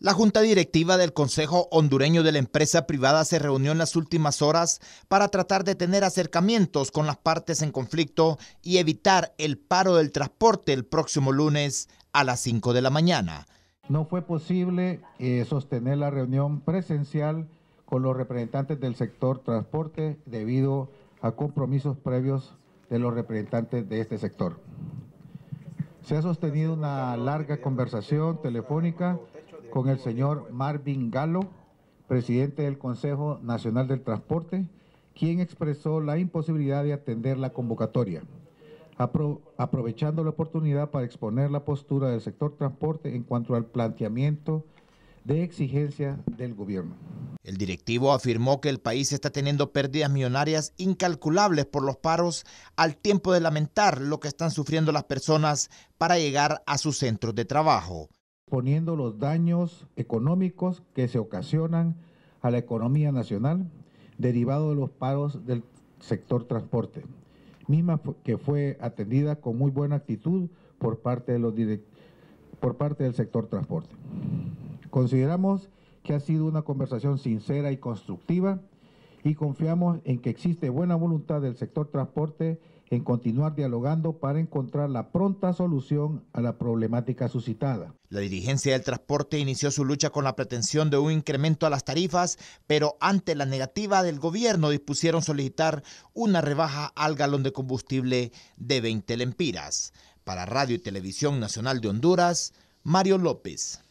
La Junta Directiva del Consejo Hondureño de la Empresa Privada se reunió en las últimas horas para tratar de tener acercamientos con las partes en conflicto y evitar el paro del transporte el próximo lunes a las 5 de la mañana. No fue posible eh, sostener la reunión presencial con los representantes del sector transporte debido a compromisos previos de los representantes de este sector. Se ha sostenido una larga conversación telefónica con el señor Marvin Galo, presidente del Consejo Nacional del Transporte, quien expresó la imposibilidad de atender la convocatoria, aprovechando la oportunidad para exponer la postura del sector transporte en cuanto al planteamiento de exigencia del gobierno. El directivo afirmó que el país está teniendo pérdidas millonarias incalculables por los paros al tiempo de lamentar lo que están sufriendo las personas para llegar a sus centros de trabajo poniendo los daños económicos que se ocasionan a la economía nacional derivado de los paros del sector transporte, misma que fue atendida con muy buena actitud por parte, de los por parte del sector transporte. Consideramos que ha sido una conversación sincera y constructiva y confiamos en que existe buena voluntad del sector transporte en continuar dialogando para encontrar la pronta solución a la problemática suscitada. La dirigencia del transporte inició su lucha con la pretensión de un incremento a las tarifas, pero ante la negativa del gobierno dispusieron solicitar una rebaja al galón de combustible de 20 lempiras. Para Radio y Televisión Nacional de Honduras, Mario López.